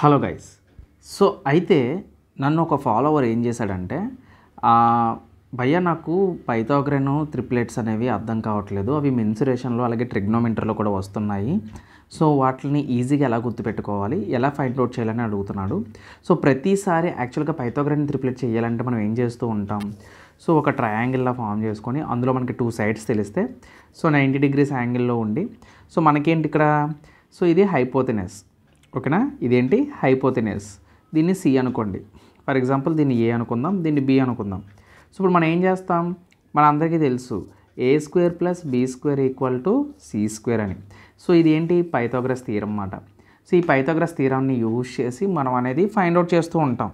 hello guys so అయితే నన్ను ఒక ఫాలోవర్ ఏం చేశాడంటే భయ్య నాకు పైథాగ్రెన్ త్రిప్లెట్స్ అనేవి అర్థం కావట్లేదు అవి మెన్సురేషన్లో అలాగే ట్రిగ్నోమెంటర్లో కూడా వస్తున్నాయి సో వాటిని ఈజీగా ఎలా గుర్తుపెట్టుకోవాలి ఎలా ఫైండ్ అవుట్ చేయాలని అడుగుతున్నాడు సో ప్రతిసారి యాక్చువల్గా పైథాగ్రెన్ త్రిప్లెట్ చేయాలంటే మనం ఏం చేస్తూ ఉంటాం సో ఒక ట్రయాంగిల్లా ఫామ్ చేసుకొని అందులో మనకి టూ సైడ్స్ తెలిస్తే సో నైంటీ డిగ్రీస్ యాంగిల్లో ఉండి సో మనకేంటి ఇక్కడ సో ఇది హైపోతినెస్ ఓకేనా ఇదేంటి హైపోతినేస్ దీన్ని సి అనుకోండి ఫర్ ఎగ్జాంపుల్ దీన్ని ఏ అనుకుందాం దీన్ని బి అనుకుందాం సో ఇప్పుడు మనం ఏం చేస్తాం మన అందరికీ తెలుసు A square plus B square equal to C square అని సో ఇది ఏంటి పైథాగ్రస్ తీరం అన్నమాట సో ఈ పైథాగ్రస్ తీరాన్ని యూజ్ చేసి మనం అనేది ఫైండ్ అవుట్ చేస్తూ ఉంటాం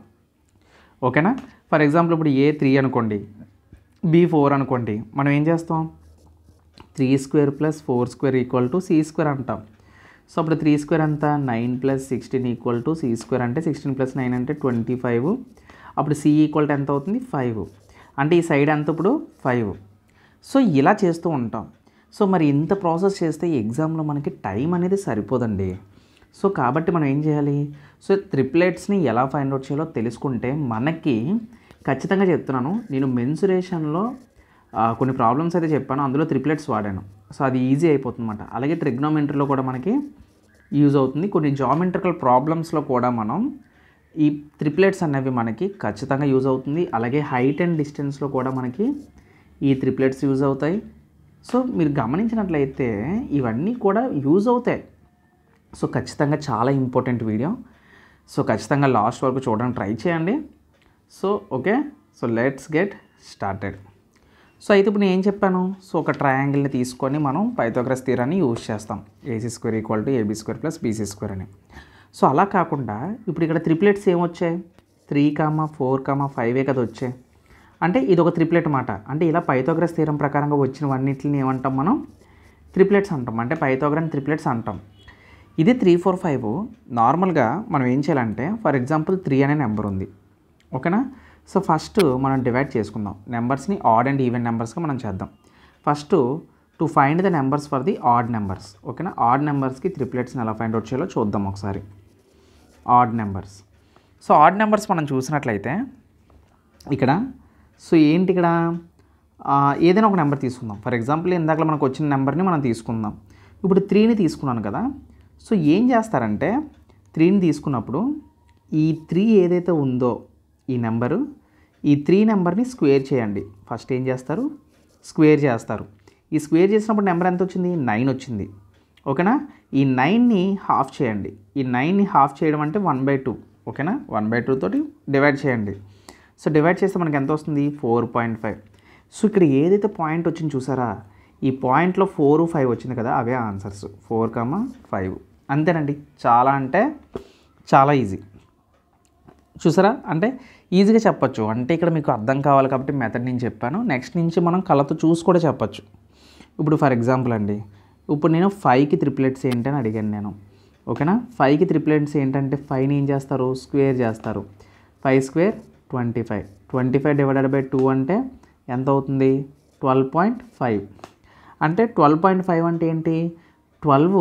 ఓకేనా ఫర్ ఎగ్జాంపుల్ ఇప్పుడు ఏ త్రీ అనుకోండి బి ఫోర్ అనుకోండి మనం ఏం చేస్తాం three square plus four square equal to C square అంటాం సో అప్పుడు త్రీ స్క్వేర్ అంతా nine plus sixteen equal to C square అంటే సిక్స్టీన్ ప్లస్ నైన్ అంటే ట్వంటీ ఫైవ్ అప్పుడు సి ఈక్వల్ టు ఎంత అవుతుంది ఫైవ్ అంటే ఈ సైడ్ అంత ఇప్పుడు ఫైవ్ సో ఇలా చేస్తూ ఉంటాం సో మరి ఇంత ప్రాసెస్ చేస్తే ఎగ్జామ్లో మనకి టైం అనేది సరిపోదండి సో కాబట్టి మనం ఏం చేయాలి సో త్రిప్లెట్స్ని ఎలా ఫైండ్ అవుట్ చేయాలో తెలుసుకుంటే మనకి ఖచ్చితంగా చెప్తున్నాను నేను మెన్సురేషన్లో కొన్ని ప్రాబ్లమ్స్ అయితే చెప్పాను అందులో త్రిప్లెట్స్ వాడాను సో అది ఈజీ అయిపోతుందన్నమాట అలాగే ట్రిగ్నోమెంట్రీలో కూడా మనకి యూజ్ అవుతుంది కొన్ని జామెట్రికల్ ప్రాబ్లమ్స్లో కూడా మనం ఈ త్రిప్లెట్స్ అనేవి మనకి ఖచ్చితంగా యూజ్ అవుతుంది అలాగే హైట్ అండ్ డిస్టెన్స్లో కూడా మనకి ఈ త్రిప్లెట్స్ యూజ్ అవుతాయి సో మీరు గమనించినట్లయితే ఇవన్నీ కూడా యూజ్ అవుతాయి సో ఖచ్చితంగా చాలా ఇంపార్టెంట్ వీడియో సో ఖచ్చితంగా లాస్ట్ వరకు చూడడానికి ట్రై చేయండి so okay so let's get started so అయితే ఇప్పుడు నేను ఏం చెప్పాను సో ఒక ట్రయాంగిల్ని తీసుకొని మనం పైతోగ్ర తీరాన్ని యూజ్ చేస్తాం AC square equal to AB square plus BC square అని సో అలా కాకుండా ఇప్పుడు ఇక్కడ త్రిప్లెట్స్ ఏమొచ్చాయి త్రీ కామా ఫోర్ కామా ఫైవే కదా వచ్చాయి అంటే ఇది ఒక త్రిప్లెట్ మాట అంటే ఇలా పైతోగ్ర తీరం ప్రకారంగా వచ్చినవన్నిటిని ఏమంటాం మనం త్రిప్లెట్స్ అంటాం అంటే పైథాగ్రన్ త్రిప్లెట్స్ అంటాం ఇది త్రీ ఫోర్ ఫైవ్ నార్మల్గా మనం ఏం చేయాలంటే ఫర్ ఎగ్జాంపుల్ త్రీ అనే నెంబర్ ఉంది ఓకేనా సో ఫస్ట్ మనం డివైడ్ చేసుకుందాం నెంబర్స్ని ఆడ్ అండ్ ఈవెంట్ నెంబర్స్గా మనం చేద్దాం first to find the numbers for the odd numbers ఓకేనా ఆడ్ నెంబర్స్కి త్రిప్లెట్స్ని ఎలా ఫైండ్ అవుట్ చేయాలో చూద్దాం ఒకసారి odd numbers so odd numbers మనం చూసినట్లయితే ఇక్కడ సో ఏంటి ఇక్కడ ఏదైనా ఒక నెంబర్ తీసుకుందాం ఫర్ ఎగ్జాంపుల్ ఇందాక మనకు వచ్చిన నెంబర్ని మనం తీసుకుందాం ఇప్పుడు త్రీని తీసుకున్నాను కదా సో ఏం చేస్తారంటే త్రీని తీసుకున్నప్పుడు ఈ త్రీ ఏదైతే ఉందో ఈ నెంబరు ఈ త్రీ నెంబర్ని స్క్వేర్ చేయండి ఫస్ట్ ఏం చేస్తారు స్క్వేర్ చేస్తారు ఈ స్క్వేర్ చేసినప్పుడు నెంబర్ ఎంత వచ్చింది నైన్ వచ్చింది ఓకేనా ఈ నైన్ని హాఫ్ చేయండి ఈ నైన్ని హాఫ్ చేయడం అంటే వన్ బై టూ ఓకేనా వన్ బై టూ తోటి డివైడ్ చేయండి సో డివైడ్ చేస్తే మనకి ఎంత వస్తుంది ఫోర్ పాయింట్ ఫైవ్ సో ఇక్కడ ఏదైతే పాయింట్ వచ్చింది చూసారా ఈ పాయింట్లో ఫోర్ ఫైవ్ వచ్చింది కదా అవే ఆన్సర్స్ ఫోర్ కమ్మ ఫైవ్ అంతేనండి చాలా అంటే చాలా ఈజీ చూసారా అంటే ఈజీగా చెప్పచ్చు అంటే ఇక్కడ మీకు అర్థం కావాలి కాబట్టి మెథడ్ నేను చెప్పాను నెక్స్ట్ నుంచి మనం కళ్ళతో చూసి కూడా చెప్పచ్చు ఇప్పుడు ఫర్ ఎగ్జాంపుల్ అండి ఇప్పుడు నేను ఫైవ్కి త్రిప్లెట్స్ ఏంటని అడిగాను నేను ఓకేనా ఫైవ్కి త్రిప్లెట్స్ ఏంటంటే ఫైవ్ని ఏం చేస్తారు స్క్వేర్ చేస్తారు five square twenty five twenty five divided by two అంటే ఎంత అవుతుంది ట్వెల్వ్ పాయింట్ ఫైవ్ అంటే ట్వెల్వ్ పాయింట్ ఫైవ్ అంటే ఏంటి ట్వెల్వ్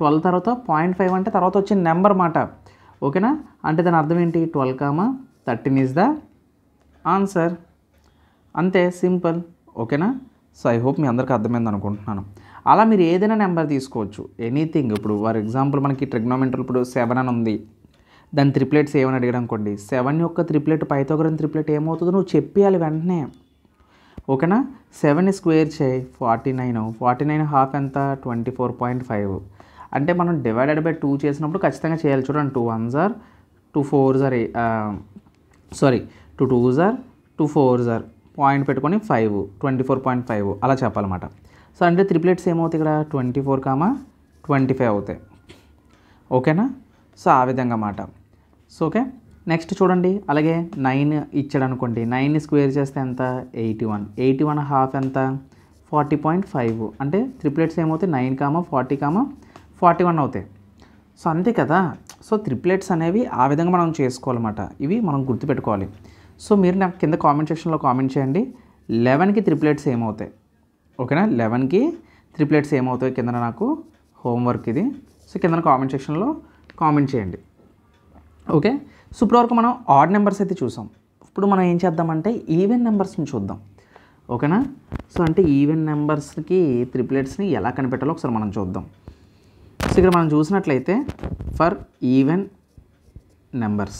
ట్వెల్వ్ తర్వాత పాయింట్ ఫైవ్ అంటే తర్వాత వచ్చిన నెంబర్ మాట ఓకేనా అంటే దాని అర్థం ఏంటి twelve comma thirteen is the answer అంతే సింపుల్ ఓకేనా సో ఐ హోప్ మీ అందరికీ అర్థమైంది అనుకుంటున్నాను అలా మీరు ఏదైనా నెంబర్ తీసుకోవచ్చు ఎనీథింగ్ ఇప్పుడు ఫర్ ఎగ్జాంపుల్ మనకి ట్రిగ్నోమెంటర్ ఇప్పుడు సెవెన్ అని ఉంది దాని త్రిప్లెట్స్ ఏమని అడిగాడు అనుకోండి సెవెన్ యొక్క త్రిప్లెట్ పైథోగ్రన్ త్రిప్లెట్ ఏమవుతుందో నువ్వు చెప్పేయాలి వెంటనే ఓకేనా సెవెన్ స్క్వేర్ చేయి forty nine forty nine half ఎంత ట్వంటీ ఫోర్ పాయింట్ ఫైవ్ అంటే మనం డివైడెడ్ బై టూ చేసినప్పుడు ఖచ్చితంగా చేయాలి చూడండి two ones are two fours are sorry two twos are two fours are point పెట్టుకొని five twenty four point five అలా చెప్పాలన్నమాట సో అంటే త్రిప్లెట్స్ ఏమవుతాయి ఇక్కడ twenty four comma twenty five అవుతాయి ఓకేనా సో ఆ విధంగా అన్నమాట సో ఓకే నెక్స్ట్ చూడండి అలాగే నైన్ ఇచ్చాడు అనుకోండి నైన్ స్క్వేర్ చేస్తే ఎంత eighty one eighty one half ఎంత ఫార్టీ పాయింట్ ఫైవ్ అంటే త్రిప్లెట్స్ ఏమవుతాయి nine comma forty comma forty one అవుతాయి సో అంతే కదా సో త్రిప్లెట్స్ అనేవి ఆ విధంగా మనం చేసుకోవాలన్నమాట ఇవి మనం గుర్తుపెట్టుకోవాలి సో మీరు నాకు కింద కామెంట్ సెక్షన్లో కామెంట్ చేయండి లెవెన్కి త్రిప్లెట్స్ ఏమవుతాయి ఓకేనా లెవెన్కి త్రిప్లెట్స్ ఏమవుతాయి కింద నాకు హోంవర్క్ ఇది సో కింద కామెంట్ సెక్షన్లో కామెంట్ చేయండి ఓకే సో ఇప్పుడు వరకు మనం ఆడ్ నెంబర్స్ అయితే చూసాం ఇప్పుడు మనం ఏం చేద్దామంటే ఈవెన్ నెంబర్స్ని చూద్దాం ఓకేనా సో అంటే ఈవెన్ నెంబర్స్కి త్రిప్లెట్స్ని ఎలా కనిపెట్టాలో ఒకసారి మనం చూద్దాం సో ఇక్కడ మనం చూసినట్లయితే for even numbers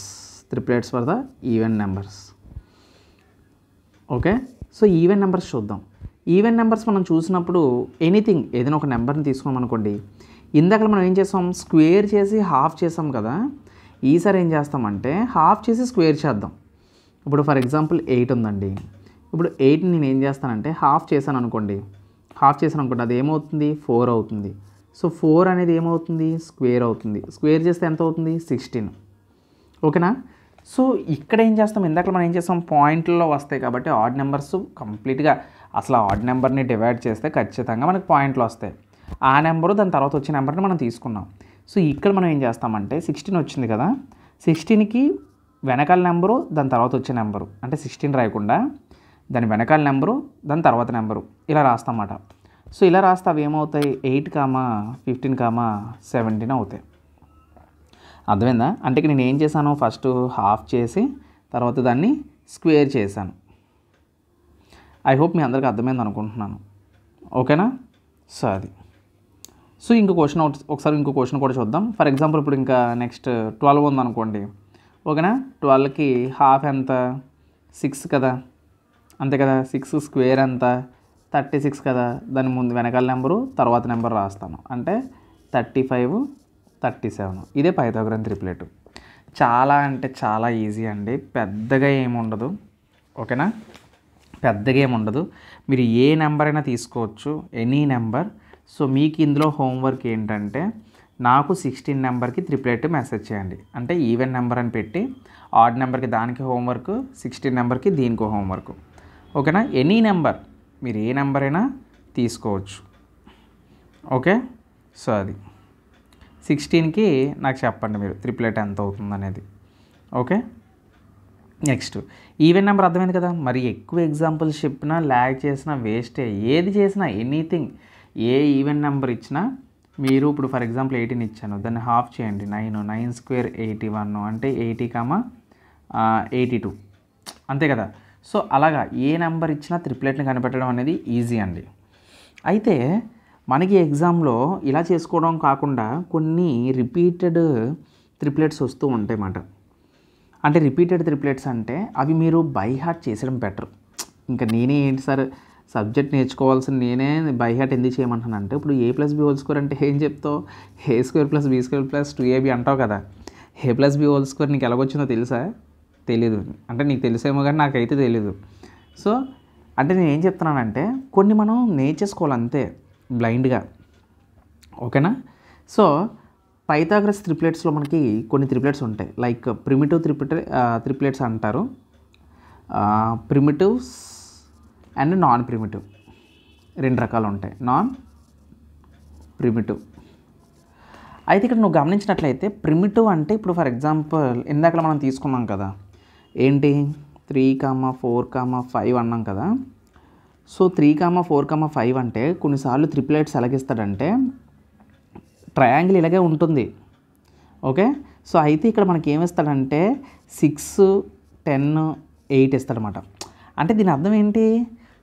triplets for the even numbers okay so even numbers చూద్దాం ఈవెన్ నెంబర్స్ మనం చూసినప్పుడు ఎనీథింగ్ ఏదైనా ఒక నెంబర్ని తీసుకున్నాం అనుకోండి ఇందాక మనం ఏం చేస్తాం స్క్వేర్ చేసి హాఫ్ చేసాం కదా ఈసారి ఏం చేస్తామంటే హాఫ్ చేసి స్క్వేర్ చేద్దాం ఇప్పుడు ఫర్ ఎగ్జాంపుల్ ఎయిట్ ఉందండి ఇప్పుడు ఎయిట్ నేను ఏం చేస్తానంటే హాఫ్ చేశాను అనుకోండి హాఫ్ చేశాను అనుకోండి అది ఏమవుతుంది ఫోర్ అవుతుంది సో ఫోర్ అనేది ఏమవుతుంది స్క్వేర్ అవుతుంది స్క్వేర్ చేస్తే ఎంత అవుతుంది సిక్స్టీన్ ఓకేనా సో ఇక్కడ ఏం చేస్తాం ఇందాక మనం ఏం చేస్తాం పాయింట్లలో వస్తాయి కాబట్టి ఆడ్ నెంబర్స్ కంప్లీట్గా అసలు ఆడ్ నెంబర్ని డివైడ్ చేస్తే ఖచ్చితంగా మనకి పాయింట్లు వస్తాయి ఆ నెంబరు దాని తర్వాత వచ్చే నెంబర్ని మనం తీసుకున్నాం సో ఇక్కడ మనం ఏం చేస్తామంటే సిక్స్టీన్ వచ్చింది కదా సిక్స్టీన్కి వెనకాల నెంబరు దాని తర్వాత వచ్చే నెంబరు అంటే సిక్స్టీన్ రాయకుండా దాని వెనకాల నెంబరు దాని తర్వాత నెంబరు ఇలా రాస్తామన్నమాట సో ఇలా రాస్తే అవి ఏమవుతాయి eight comma fifteen comma seventeen అవుతాయి అర్థమైందా అంటే నేను ఏం చేశాను ఫస్ట్ హాఫ్ చేసి తర్వాత దాన్ని స్క్వేర్ చేశాను ఐ హోప్ మీ అందరికీ అర్థమైంది అనుకుంటున్నాను ఓకేనా సో అది సో ఇంకో క్వశ్చన్ ఒకసారి ఇంకో క్వశ్చన్ కూడా చూద్దాం ఫర్ ఎగ్జాంపుల్ ఇప్పుడు ఇంకా నెక్స్ట్ ట్వెల్వ్ ఉందనుకోండి ఓకేనా ట్వెల్వ్కి హాఫ్ ఎంత సిక్స్ కదా అంతే కదా సిక్స్ స్క్వేర్ ఎంత థర్టీ సిక్స్ కదా దాని ముందు వెనకాల నెంబరు తర్వాత నెంబర్ రాస్తాను అంటే థర్టీ ఫైవ్ థర్టీ సెవెన్ ఇదే పైథాగ్రన్ త్రిప్లెట్ చాలా అంటే చాలా ఈజీ అండి పెద్దగా ఏముండదు ఓకేనా పెద్దగా ఏముండదు మీరు ఏ నెంబర్ అయినా తీసుకోవచ్చు ఎనీ నెంబర్ సో మీకు ఇందులో హోంవర్క్ ఏంటంటే నాకు సిక్స్టీన్ నెంబర్కి త్రిప్లెట్ మెసేజ్ చేయండి అంటే ఈవెన్ నెంబర్ అని పెట్టి ఆడ్ నెంబర్కి దానికి హోంవర్క్ సిక్స్టీన్ నెంబర్కి దీనికి హోంవర్క్ ఓకేనా ఎనీ నెంబర్ మీరు ఏ నెంబర్ అయినా తీసుకోవచ్చు ఓకే సో అది సిక్స్టీన్కి నాకు చెప్పండి మీరు త్రిపుల్ ఎయిట్ ఎంత అవుతుంది అనేది ఓకే నెక్స్ట్ ఈవెన్ నెంబర్ అర్థమైంది కదా మరి ఎక్కువ ఎగ్జాంపుల్స్ చెప్పినా ల్యాగ్ చేసినా వేస్టే ఏది చేసినా ఎనీథింగ్ ఏ ఈవెన్ నెంబర్ ఇచ్చినా మీరు ఇప్పుడు ఫర్ ఎగ్జాంపుల్ ఎయిటీన్ ఇచ్చాను దాన్ని హాఫ్ చేయండి nine nine square eighty one అంటే ఎయిటీ కామా ఎయిటీ టూ అంతే కదా సో అలాగా ఏ నెంబర్ ఇచ్చినా త్రిప్లెట్ని కనిపెట్టడం అనేది ఈజీ అండి అయితే మనకి ఎగ్జామ్లో ఇలా చేసుకోవడం కాకుండా కొన్ని రిపీటెడ్ త్రిప్లెట్స్ వస్తూ ఉంటాయి అంటే రిపీటెడ్ త్రిప్లెట్స్ అంటే అవి మీరు బై హార్ట్ చేసడం బెటర్ ఇంకా నేనే ఏంటి సార్ సబ్జెక్ట్ నేర్చుకోవాల్సిన నేనే బై హార్ట్ ఎందుకు చేయమంటానంటే ఇప్పుడు A plus B whole square అంటే ఏం చెప్తావు A square plus B square plus two AB అంటావు కదా ఏ ప్లస్ బి హోల్ నీకు ఎలాగొచ్చిందో తెలుసా తెలీదు అంటే నీకు తెలుసేమో కానీ నాకైతే తెలీదు సో అంటే నేను ఏం చెప్తున్నానంటే కొన్ని మనం నేర్చేసుకోవాలి అంతే బ్లైండ్గా ఓకేనా సో పైథాగ్రస్ త్రిప్లెట్స్లో మనకి కొన్ని త్రిప్లెట్స్ ఉంటాయి లైక్ ప్రిమిటివ్ త్రిప్లెట్ త్రిప్లెట్స్ అంటారు ప్రిమిటివ్స్ అండ్ నాన్ ప్రిమిటివ్ రెండు రకాలు ఉంటాయి నాన్ ప్రిమిటివ్ అయితే ఇక్కడ నువ్వు గమనించినట్లయితే ప్రిమిటివ్ అంటే ఇప్పుడు ఫర్ ఎగ్జాంపుల్ ఇందాక మనం తీసుకున్నాం కదా ఏంటి three comma four comma five అన్నాం కదా so three comma four comma five అంటే కొన్నిసార్లు త్రిప్లెట్స్ ఎలాగిస్తాడంటే ట్రయాంగిల్ ఇలాగే ఉంటుంది ఓకే సో అయితే ఇక్కడ మనకి ఏమిస్తాడంటే సిక్స్ టెన్ ఎయిట్ ఇస్తాడనమాట అంటే దీని అర్థం ఏంటి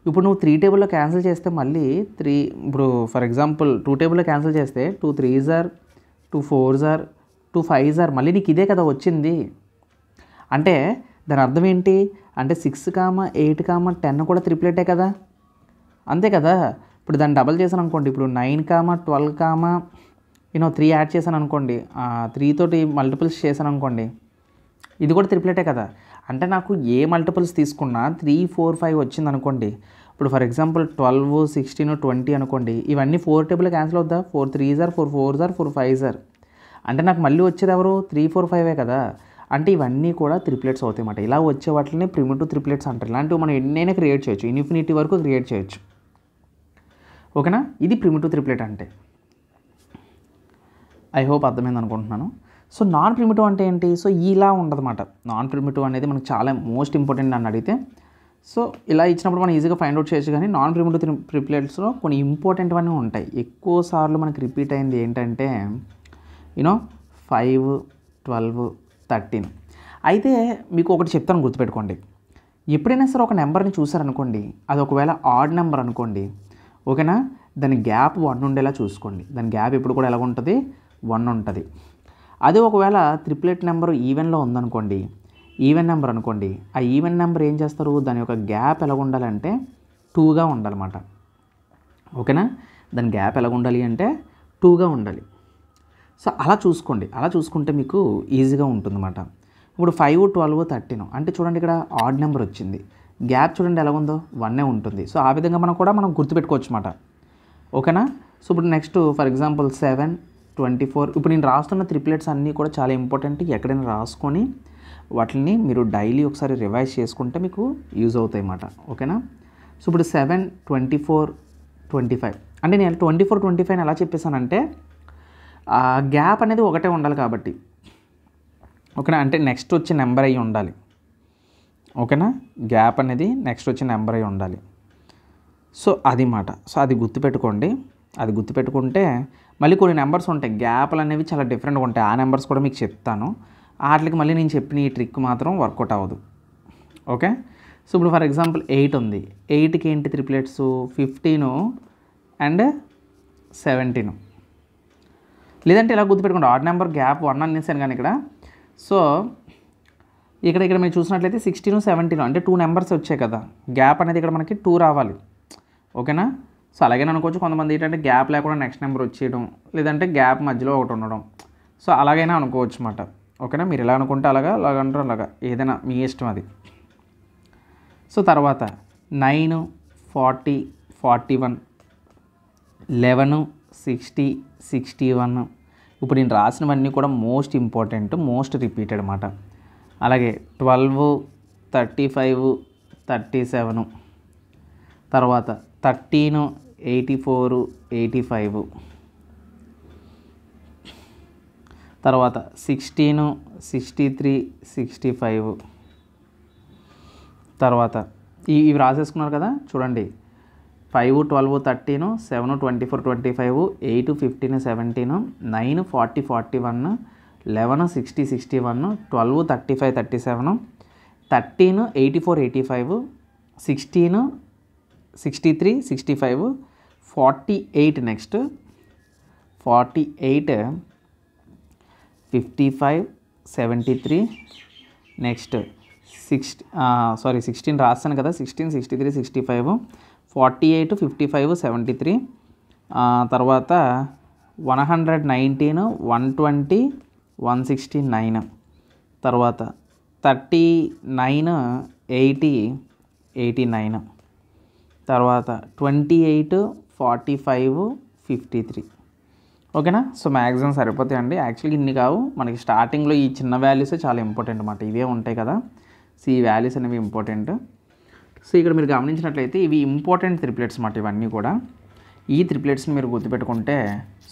ఇప్పుడు నువ్వు త్రీ టేబుల్లో క్యాన్సిల్ చేస్తే మళ్ళీ త్రీ ఇప్పుడు ఫర్ ఎగ్జాంపుల్ టూ టేబుల్లో క్యాన్సిల్ చేస్తే టూ త్రీ జార్ టూ ఫోర్ జార్ టూ ఫైవ్ జార్ మళ్ళీ నీకు ఇదే కదా వచ్చింది అంటే దాని అర్థం ఏంటి అంటే six comma eight comma ten కూడా త్రిప్లెటే కదా అంతే కదా ఇప్పుడు దాన్ని డబల్ చేశాను అనుకోండి ఇప్పుడు nine comma twelve comma you know three add చేశాను అనుకోండి త్రీ తోటి మల్టిపుల్స్ చేశాను అనుకోండి ఇది కూడా త్రిప్లెటే కదా అంటే నాకు ఏ మల్టిపుల్స్ తీసుకున్నా త్రీ ఫోర్ ఫైవ్ వచ్చింది అనుకోండి ఇప్పుడు for example twelve sixteen twenty అనుకోండి ఇవన్నీ ఫోర్ టేబుల్ క్యాన్సిల్ అవుతా ఫోర్ త్రీ సార్ ఫోర్ ఫోర్ సార్ ఫోర్ ఫైవ్ సార్ అంటే నాకు మళ్ళీ వచ్చేది ఎవరు త్రీ ఫోర్ ఫైవే కదా అంటే ఇవన్నీ కూడా త్రిప్లెట్స్ అవుతాయి అన్నమాట ఇలా వచ్చే వాటిని ప్రిమిటివ్ త్రిప్లెట్స్ అంటారు ఇలాంటివి మనం ఎన్నైనా క్రియేట్ చేయొచ్చు ఇన్ఫినిటీ వరకు క్రియేట్ చేయొచ్చు ఓకేనా ఇది ప్రిమిటివ్ త్రిప్లెట్ అంటే ఐ హోప్ అర్థమైంది అనుకుంటున్నాను సో నాన్ ప్రిమిటివ్ అంటే ఏంటి సో ఇలా ఉండదన్నమాట నాన్ ప్రిమిటివ్ అనేది మనకు చాలా మోస్ట్ ఇంపార్టెంట్ అని అడిగితే సో ఇలా ఇచ్చినప్పుడు మనం ఈజీగా ఫైండ్ అవుట్ చేయొచ్చు కానీ నాన్ ప్రిమిటివ్ ప్రిప్లెట్స్లో కొన్ని ఇంపార్టెంట్ అన్నీ ఉంటాయి ఎక్కువ సార్లు మనకు రిపీట్ అయింది ఏంటంటే యూనో ఫైవ్ ట్వెల్వ్ థర్టీన్ అయితే మీకు ఒకటి చెప్తాను గుర్తుపెట్టుకోండి ఎప్పుడైనా సరే ఒక నెంబర్ని చూసారనుకోండి అది ఒకవేళ ఆడ్ నెంబర్ అనుకోండి ఓకేనా దాని గ్యాప్ వన్ ఉండేలా చూసుకోండి దాని గ్యాప్ ఎప్పుడు కూడా ఎలా ఉంటుంది వన్ ఉంటుంది అదే ఒకవేళ ఎయిట్ నెంబర్ ఈవెన్లో ఉందనుకోండి ఈవెన్ నెంబర్ అనుకోండి ఆ ఈవెన్ నెంబర్ ఏం చేస్తారు దాని యొక్క గ్యాప్ ఎలా ఉండాలంటే టూగా ఉండాలన్నమాట ఓకేనా దాని గ్యాప్ ఎలా ఉండాలి అంటే టూగా ఉండాలి సో అలా చూసుకోండి అలా చూసుకుంటే మీకు ఈజీగా ఉంటుందన్నమాట ఇప్పుడు ఫైవ్ ట్వెల్వ్ థర్టీన్ అంటే చూడండి ఇక్కడ ఆడ్ నెంబర్ వచ్చింది గ్యాప్ చూడండి ఎలా ఉందో వన్నే ఉంటుంది సో ఆ విధంగా మనం కూడా మనం గుర్తుపెట్టుకోవచ్చు అన్నమాట ఓకేనా సో ఇప్పుడు next for example seven twenty four ఇప్పుడు నేను రాస్తున్న త్రిప్లెట్స్ అన్నీ కూడా చాలా ఇంపార్టెంట్ ఎక్కడైనా రాసుకొని వాటిని మీరు డైలీ ఒకసారి రివైజ్ చేసుకుంటే మీకు యూజ్ అవుతాయి అన్నమాట ఓకేనా సో ఇప్పుడు seven twenty four twenty five అంటే నేను ట్వంటీ ఫోర్ ట్వంటీ ఫైవ్ ఎలా చెప్పేశానంటే ఆ గ్యాప్ అనేది ఒకటే ఉండాలి కాబట్టి ఓకేనా అంటే నెక్స్ట్ వచ్చే నెంబర్ అయ్యి ఉండాలి ఓకేనా గ్యాప్ అనేది నెక్స్ట్ వచ్చే నెంబర్ అయ్యి ఉండాలి సో అది మాట సో అది గుర్తుపెట్టుకోండి అది గుర్తుపెట్టుకుంటే మళ్ళీ కొన్ని నెంబర్స్ ఉంటాయి గ్యాప్లు అనేవి చాలా డిఫరెంట్గా ఉంటాయి ఆ నెంబర్స్ కూడా మీకు చెప్తాను వాటికి మళ్ళీ నేను చెప్పిన ఈ ట్రిక్ మాత్రం వర్కౌట్ అవ్వదు ఓకే సో ఇప్పుడు ఫర్ ఎగ్జాంపుల్ ఎయిట్ ఉంది ఎయిట్కి ఏంటి త్రిప్లెట్స్ ఫిఫ్టీను అండ్ సెవెంటీను లేదంటే ఇలా గుర్తుపెట్టుకోండి ఆర్డ్ నెంబర్ గ్యాప్ వన్ అనేసాను కానీ ఇక్కడ సో ఇక్కడ ఇక్కడ మీరు చూసినట్లయితే సిక్స్టీన్ సెవెంటీన్ అంటే టూ నెంబర్స్ వచ్చాయి కదా గ్యాప్ అనేది ఇక్కడ మనకి టూ రావాలి ఓకేనా సో అలాగే అనుకోవచ్చు కొంతమంది ఏంటంటే గ్యాప్ లేకుండా నెక్స్ట్ నెంబర్ వచ్చేయడం లేదంటే గ్యాప్ మధ్యలో ఒకటి ఉండడం సో అలాగైనా అనుకోవచ్చు అన్నమాట ఓకేనా మీరు ఎలా అనుకుంటే అలాగా అలాగ అంటారు అలాగా ఏదైనా మీ ఇష్టం అది సో తర్వాత nine forty forty one eleven sixty sixty one ఇప్పుడు నేను రాసినవన్నీ కూడా మోస్ట్ ఇంపార్టెంట్ మోస్ట్ రిపీటెడ్ అనమాట అలాగే twelve thirty five thirty seven తర్వాత thirteen eighty four eighty five తర్వాత sixteen sixty three sixty five తర్వాత ఇవి రాసేసుకున్నారు కదా చూడండి five twelve thirteen seven twenty four twenty five eight fifteen seventeen nine forty forty one eleven sixty sixty one twelve thirty five thirty seven thirteen eighty four eighty five sixteen sixty three sixty five forty eight next forty eight fifty five seventy three next six sorry sixteen రాస్తాను కదా sixteen sixty three sixty five forty eight fifty five seventy three తర్వాత one hundred nineteen one twenty one sixty nine తర్వాత thirty nine eighty eighty nine తర్వాత twenty eight forty five fifty three ఓకేనా so maximum సరిపోతాయండి యాక్చువల్గా ఇన్ని కావు మనకి స్టార్టింగ్లో ఈ చిన్న వాల్యూసే చాలా ఇంపార్టెంట్ అనమాట ఇవే ఉంటాయి కదా సో ఈ వాల్యూస్ అనేవి ఇంపార్టెంట్ సో ఇక్కడ మీరు గమనించినట్లయితే ఇవి ఇంపార్టెంట్ త్రిప్లెట్స్ అన్నమాట ఇవన్నీ కూడా ఈ త్రిప్లెట్స్ని మీరు గుర్తుపెట్టుకుంటే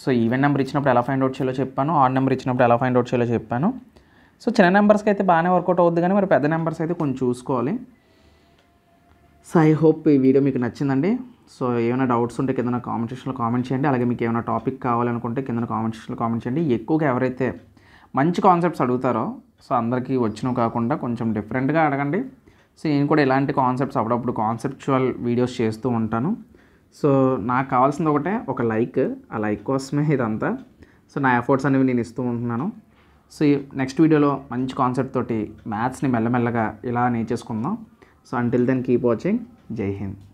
సో ఈవెన్ నెంబర్ ఇచ్చినప్పుడు ఎలా ఫైండ్ అవుట్ చేయాలో చెప్పాను ఆడ్ నెంబర్ ఇచ్చినప్పుడు ఎలా ఫైండ్ అవుట్ చేయాలో చెప్పాను సో చిన్న నెంబర్స్కి అయితే బాగానే వర్కౌట్ అవుద్ది కానీ మరి పెద్ద నెంబర్స్ అయితే కొంచెం చూసుకోవాలి సో ఐ హోప్ ఈ వీడియో మీకు నచ్చిందండి సో ఏమైనా డౌట్స్ ఉంటే కింద కామెంట్ సెక్షన్లో కామెంట్ చేయండి అలాగే మీకు ఏమైనా టాపిక్ కావాలనుకుంటే కింద కామెంట్ సెక్షన్లో కామెంట్ చేయండి ఎక్కువగా ఎవరైతే మంచి కాన్సెప్ట్స్ అడుగుతారో సో అందరికీ వచ్చినవి కాకుండా కొంచెం డిఫరెంట్గా అడగండి సో నేను కూడా ఇలాంటి కాన్సెప్ట్స్ అప్పుడప్పుడు కాన్సెప్చువల్ వీడియోస్ చేస్తూ ఉంటాను సో నాకు కావాల్సింది ఒకటే ఒక లైక్ ఆ లైక్ కోసమే ఇదంతా సో నా ఎఫర్ట్స్ అనేవి నేను ఇస్తూ ఉంటున్నాను సో నెక్స్ట్ వీడియోలో మంచి కాన్సెప్ట్ తోటి మ్యాథ్స్ని మెల్లమెల్లగా ఇలా నేర్చేసుకుందాం so until then keep watching జై హింద్